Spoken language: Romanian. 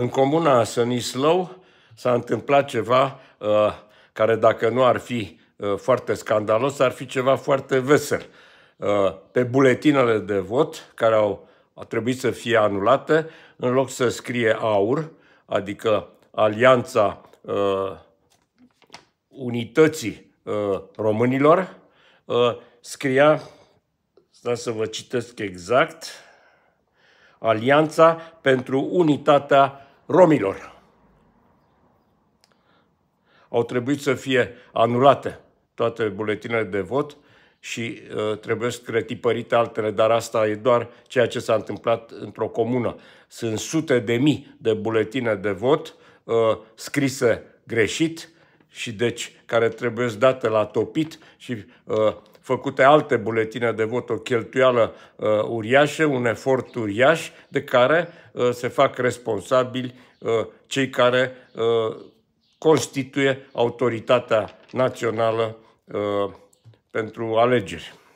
În comuna Sănislău s-a întâmplat ceva uh, care dacă nu ar fi uh, foarte scandalos, ar fi ceva foarte vesel. Uh, pe buletinele de vot, care au, trebuit să fie anulate, în loc să scrie AUR, adică Alianța uh, Unității uh, Românilor, uh, scria, stați să vă citesc exact, Alianța pentru Unitatea romilor. Au trebuit să fie anulate toate buletinele de vot și uh, trebuie să retipărite altele, dar asta e doar ceea ce s-a întâmplat într-o comună. Sunt sute de mii de buletine de vot uh, scrise greșit, și deci care trebuie date la topit și uh, făcute alte buletine de vot, o cheltuială uh, uriașă, un efort uriaș de care uh, se fac responsabili uh, cei care uh, constituie autoritatea națională uh, pentru alegeri.